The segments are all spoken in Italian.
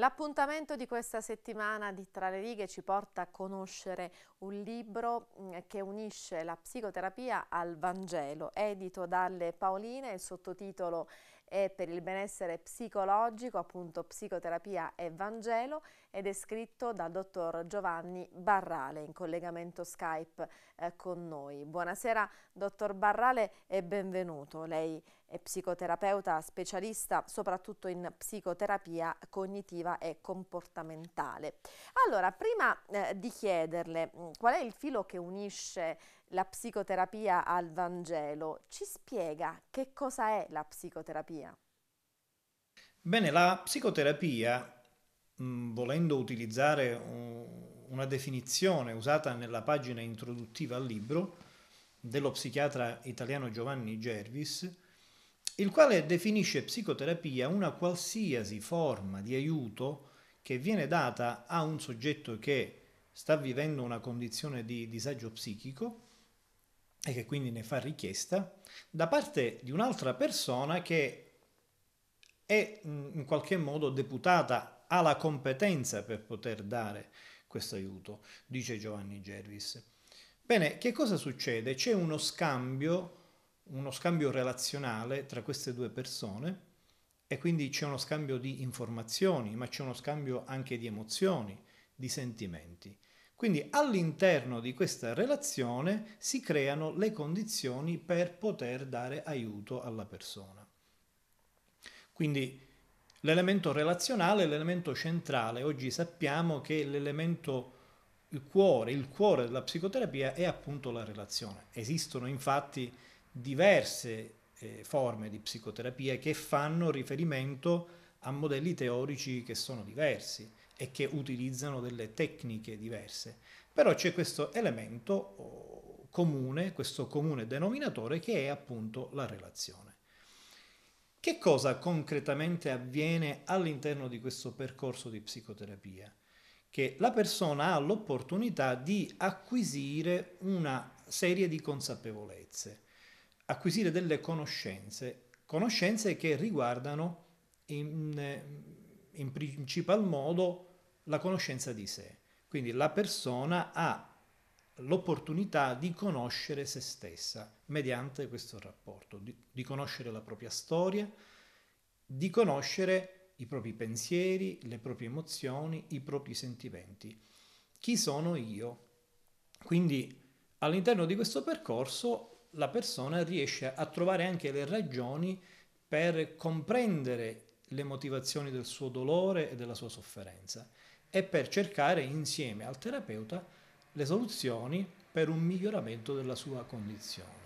L'appuntamento di questa settimana di Tra le righe ci porta a conoscere un libro mm, che unisce la psicoterapia al Vangelo, edito dalle Paoline, il sottotitolo è per il benessere psicologico, appunto psicoterapia e Vangelo ed è scritto dal dottor Giovanni Barrale in collegamento Skype eh, con noi. Buonasera dottor Barrale e benvenuto. Lei è psicoterapeuta specialista soprattutto in psicoterapia cognitiva e comportamentale. Allora, prima eh, di chiederle mm, qual è il filo che unisce la psicoterapia al Vangelo, ci spiega che cosa è la psicoterapia? Bene, la psicoterapia mh, mm, volendo utilizzare un, una definizione usata nella pagina introduttiva al libro dello psichiatra italiano Giovanni Gervis, il quale definisce psicoterapia una qualsiasi forma di aiuto che viene data a un soggetto che sta vivendo una condizione di disagio psichico e che quindi ne fa richiesta, da parte di un'altra persona che è mm, in qualche modo deputata ha la competenza per poter dare questo aiuto, dice Giovanni Gervis. Bene, che cosa succede? C'è uno scambio, uno scambio relazionale tra queste due persone e quindi c'è uno scambio di informazioni, ma c'è uno scambio anche di emozioni, di sentimenti. Quindi all'interno di questa relazione si creano le condizioni per poter dare aiuto alla persona. Quindi L'elemento relazionale è l'elemento centrale, oggi sappiamo che l'elemento il cuore, il cuore della psicoterapia è appunto la relazione. Esistono infatti diverse eh, forme di psicoterapia che fanno riferimento a modelli teorici che sono diversi e che utilizzano delle tecniche diverse. Però c'è questo elemento oh, comune, questo comune denominatore che è appunto la relazione. Che cosa concretamente avviene all'interno di questo percorso di psicoterapia? Che la persona ha l'opportunità di acquisire una serie di consapevolezze, acquisire delle conoscenze, conoscenze che riguardano in, in principal modo la conoscenza di sé. Quindi la persona ha l'opportunità di conoscere se stessa mediante questo rapporto, di, di, conoscere la propria storia, di conoscere i propri pensieri, le proprie emozioni, i propri sentimenti. Chi sono io? Quindi all'interno di questo percorso la persona riesce a trovare anche le ragioni per comprendere le motivazioni del suo dolore e della sua sofferenza e per cercare insieme al terapeuta le soluzioni per un miglioramento della sua condizione.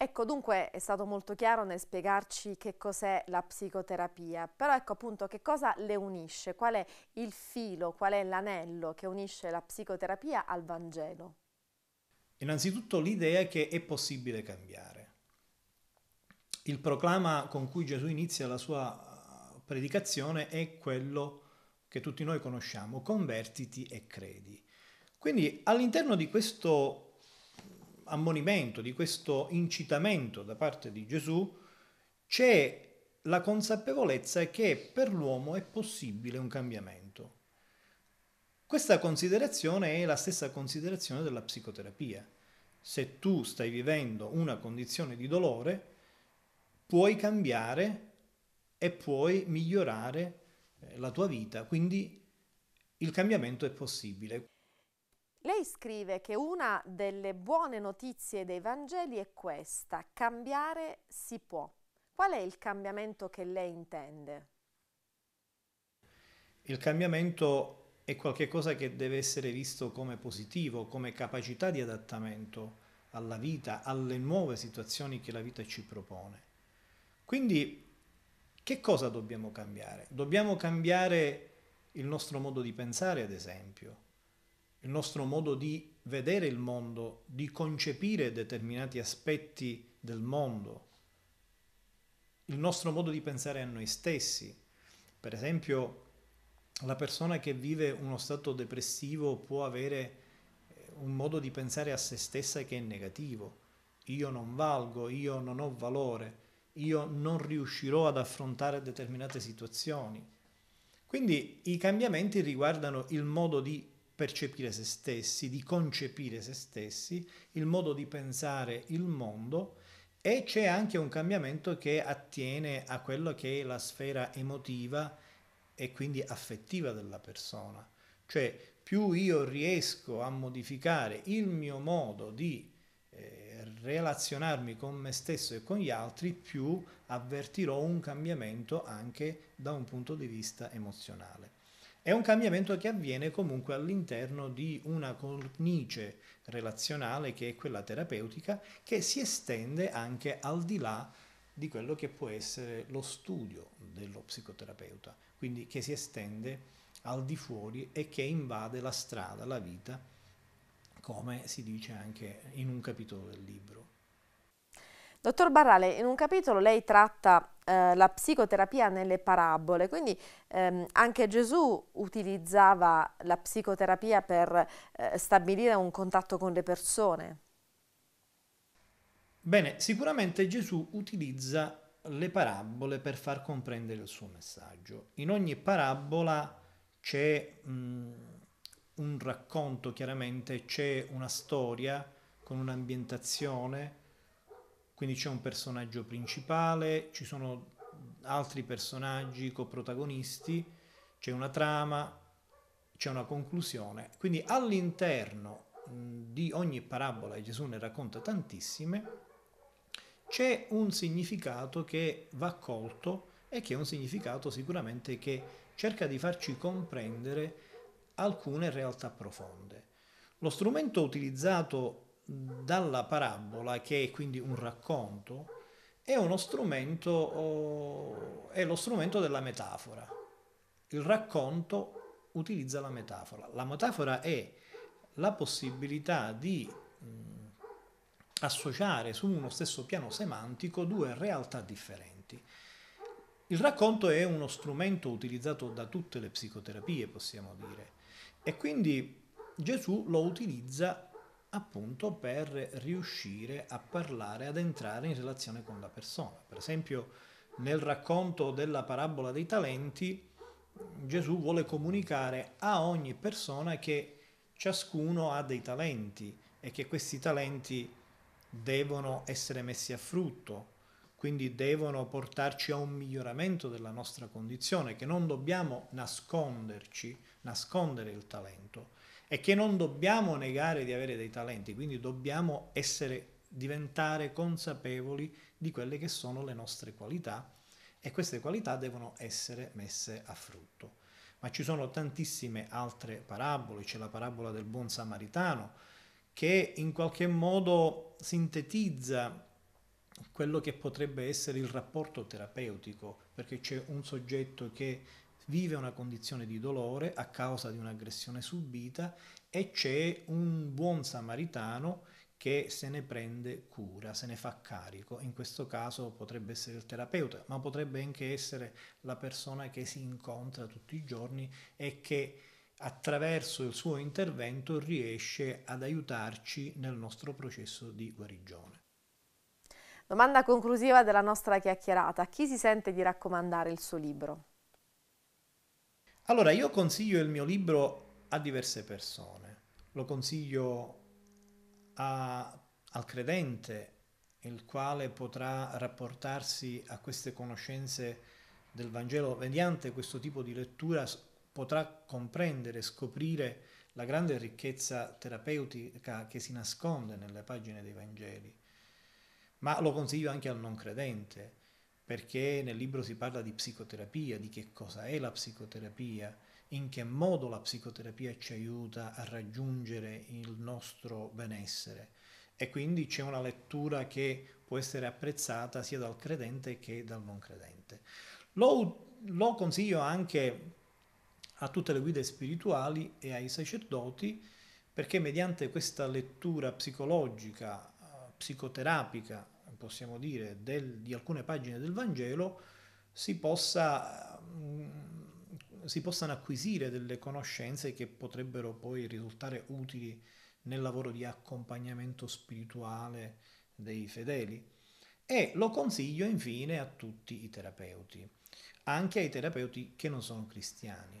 Ecco, dunque è stato molto chiaro nel spiegarci che cos'è la psicoterapia, però ecco appunto che cosa le unisce, qual è il filo, qual è l'anello che unisce la psicoterapia al Vangelo. Innanzitutto l'idea che è possibile cambiare. Il proclama con cui Gesù inizia la sua uh, predicazione è quello che tutti noi conosciamo, convertiti e credi. Quindi all'interno di questo ammonimento, di questo incitamento da parte di Gesù, c'è la consapevolezza che per l'uomo è possibile un cambiamento. Questa considerazione è la stessa considerazione della psicoterapia. Se tu stai vivendo una condizione di dolore, puoi cambiare e puoi migliorare eh, la tua vita, quindi il cambiamento è possibile. Lei scrive che una delle buone notizie dei Vangeli è questa, cambiare si può. Qual è il cambiamento che lei intende? Il cambiamento è qualcosa che deve essere visto come positivo, come capacità di adattamento alla vita, alle nuove situazioni che la vita ci propone. Quindi che cosa dobbiamo cambiare? Dobbiamo cambiare il nostro modo di pensare, ad esempio, il nostro modo di vedere il mondo, di concepire determinati aspetti del mondo, il nostro modo di pensare a noi stessi. Per esempio, la persona che vive uno stato depressivo può avere eh, un modo di pensare a se stessa che è negativo. Io non valgo, io non ho valore io non riuscirò ad affrontare determinate situazioni. Quindi i cambiamenti riguardano il modo di percepire se stessi, di concepire se stessi, il modo di pensare il mondo e c'è anche un cambiamento che attiene a quello che è la sfera emotiva e quindi affettiva della persona. Cioè più io riesco a modificare il mio modo di eh, relazionarmi con me stesso e con gli altri, più avvertirò un cambiamento anche da un punto di vista emozionale. È un cambiamento che avviene comunque all'interno di una cornice relazionale che è quella terapeutica, che si estende anche al di là di quello che può essere lo studio dello psicoterapeuta, quindi che si estende al di fuori e che invade la strada, la vita come si dice anche in un capitolo del libro. Dottor Barrale, in un capitolo lei tratta eh, la psicoterapia nelle parabole, quindi ehm, anche Gesù utilizzava la psicoterapia per eh, stabilire un contatto con le persone. Bene, sicuramente Gesù utilizza le parabole per far comprendere il suo messaggio. In ogni parabola c'è... Mh, mm, un racconto chiaramente, c'è una storia con un'ambientazione, quindi c'è un personaggio principale, ci sono altri personaggi coprotagonisti, c'è una trama, c'è una conclusione. Quindi all'interno di ogni parabola, e Gesù ne racconta tantissime, c'è un significato che va colto e che è un significato sicuramente che cerca di farci comprendere alcune realtà profonde. Lo strumento utilizzato dalla parabola, che è quindi un racconto, è, strumento, oh, è lo strumento della metafora. Il racconto utilizza la metafora. La metafora è la possibilità di mm, associare su uno stesso piano semantico due realtà differenti. Il racconto è uno strumento utilizzato da tutte le psicoterapie, possiamo dire. E quindi Gesù lo utilizza appunto per riuscire a parlare, ad entrare in relazione con la persona. Per esempio nel racconto della parabola dei talenti Gesù vuole comunicare a ogni persona che ciascuno ha dei talenti e che questi talenti devono essere messi a frutto, quindi devono portarci a un miglioramento della nostra condizione, che non dobbiamo nasconderci, nascondere il talento e che non dobbiamo negare di avere dei talenti, quindi dobbiamo essere, diventare consapevoli di quelle che sono le nostre qualità e queste qualità devono essere messe a frutto. Ma ci sono tantissime altre parabole, c'è la parabola del buon samaritano che in qualche modo sintetizza quello che potrebbe essere il rapporto terapeutico, perché c'è un soggetto che vive una condizione di dolore a causa di un'aggressione subita e c'è un buon samaritano che se ne prende cura, se ne fa carico. In questo caso potrebbe essere il terapeuta, ma potrebbe anche essere la persona che si incontra tutti i giorni e che attraverso il suo intervento riesce ad aiutarci nel nostro processo di guarigione. Domanda conclusiva della nostra chiacchierata. Chi si sente di raccomandare il suo libro? Allora, io consiglio il mio libro a diverse persone. Lo consiglio a, al credente, il quale potrà rapportarsi a queste conoscenze del Vangelo mediante questo tipo di lettura potrà comprendere, scoprire la grande ricchezza terapeutica che si nasconde nelle pagine dei Vangeli ma lo consiglio anche al non credente, perché nel libro si parla di psicoterapia, di che cosa è la psicoterapia, in che modo la psicoterapia ci aiuta a raggiungere il nostro benessere. E quindi c'è una lettura che può essere apprezzata sia dal credente che dal non credente. Lo, lo consiglio anche a tutte le guide spirituali e ai sacerdoti perché mediante questa lettura psicologica psicoterapica, possiamo dire, del, di alcune pagine del Vangelo, si, possa, mm, si possano acquisire delle conoscenze che potrebbero poi risultare utili nel lavoro di accompagnamento spirituale dei fedeli. E lo consiglio infine a tutti i terapeuti, anche ai terapeuti che non sono cristiani,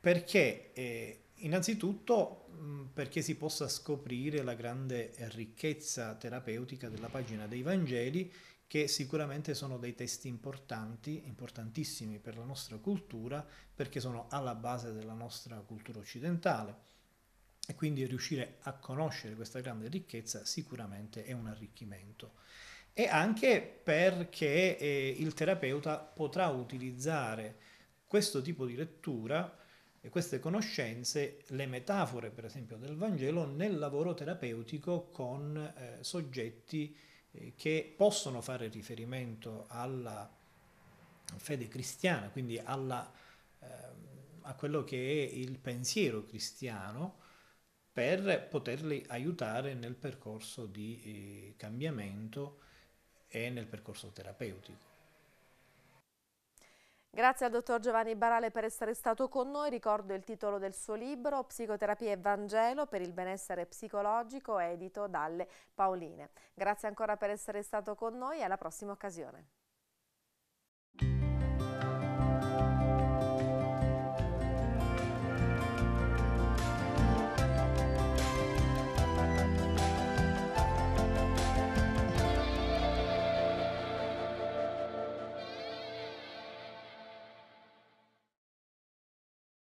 perché eh, Innanzitutto perché si possa scoprire la grande ricchezza terapeutica della pagina dei Vangeli, che sicuramente sono dei testi importanti, importantissimi per la nostra cultura, perché sono alla base della nostra cultura occidentale. E quindi riuscire a conoscere questa grande ricchezza sicuramente è un arricchimento. E anche perché eh, il terapeuta potrà utilizzare questo tipo di lettura e queste conoscenze, le metafore per esempio del Vangelo, nel lavoro terapeutico con eh, soggetti eh, che possono fare riferimento alla fede cristiana, quindi alla, eh, a quello che è il pensiero cristiano, per poterli aiutare nel percorso di eh, cambiamento e nel percorso terapeutico. Grazie al dottor Giovanni Barale per essere stato con noi. Ricordo il titolo del suo libro Psicoterapia e Vangelo per il benessere psicologico edito dalle Paoline. Grazie ancora per essere stato con noi e alla prossima occasione.